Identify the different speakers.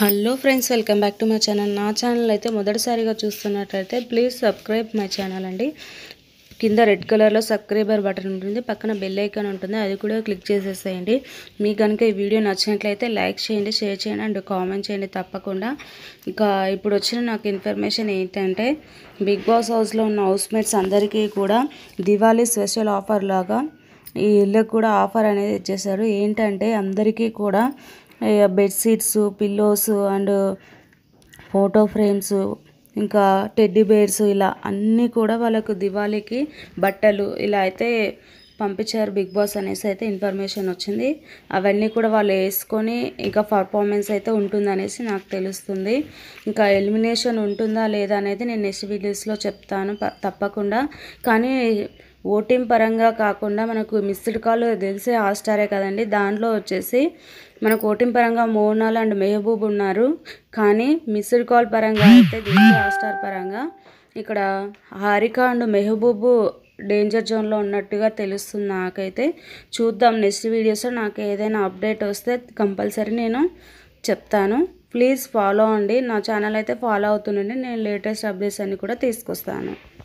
Speaker 1: hello friends welcome back to my channel నా channel అయితే మొదటిసారిగా చూస్తున్నట్లయితే ప్లీజ్ సబ్స్క్రైబ్ మై ఛానల్ అండి కింద రెడ్ కలర్లో సబ్స్క్రైబర్ బటన్ ఉంటుంది పక్కన బెల్ ఐకాన్ ఉంటుంది అది కూడా క్లిక్ చేసేసేయండి మీకు కనుక ఈ వీడియో నచ్చినట్లయితే లైక్ చేయండి షేర్ చేయండి అండ్ కామెంట్ చేయండి తప్పకుండా ఇంకా ఇప్పుడు వచ్చిన నాకు ఇన్ఫర్మేషన్ ఏంటంటే బిగ్ బాస్ హౌస్లో ఉన్న హౌస్ మేట్స్ అందరికీ కూడా దివాళీ స్పెషల్ ఆఫర్ లాగా ఈ ఇల్లు కూడా ఆఫర్ అనేది ఇచ్చేసారు ఏంటంటే అందరికీ కూడా bedsheets pillows and photo frames ఇంకా టెడ్డీ బేర్స్ ఇలా అన్నీ కూడా వాళ్ళకు దివాళీకి బట్టలు ఇలా అయితే పంపించారు బిగ్ బాస్ అనేసి అయితే ఇన్ఫర్మేషన్ వచ్చింది అవన్నీ కూడా వాళ్ళు వేసుకొని ఇంకా పర్ఫార్మెన్స్ అయితే ఉంటుందనేసి నాకు తెలుస్తుంది ఇంకా ఎలిమినేషన్ ఉంటుందా లేదా అనేది నేను నెక్స్ట్ వీడియోస్లో చెప్తాను తప్పకుండా కానీ ఓటింగ్ పరంగా కాకుండా మనకు మిస్డ్ కాల్ తెలిసే హాస్టారే కదండి దాంట్లో వచ్చేసి మనకు ఓటింగ్ పరంగా మోనాల్ అండ్ మెహబూబ్ ఉన్నారు కానీ మిస్డ్ కాల్ పరంగా అయితే దిల్సే హాస్టార్ పరంగా ఇక్కడ హారిక అండ్ మెహబూబు డేంజర్ జోన్లో ఉన్నట్టుగా తెలుస్తుంది నాకైతే చూద్దాం నెక్స్ట్ వీడియోస్లో నాకు ఏదైనా అప్డేట్ వస్తే కంపల్సరీ నేను చెప్తాను ప్లీజ్ ఫాలో అండి నా ఛానల్ అయితే ఫాలో అవుతుండండి నేను లేటెస్ట్ అప్డేట్స్ అన్నీ కూడా తీసుకొస్తాను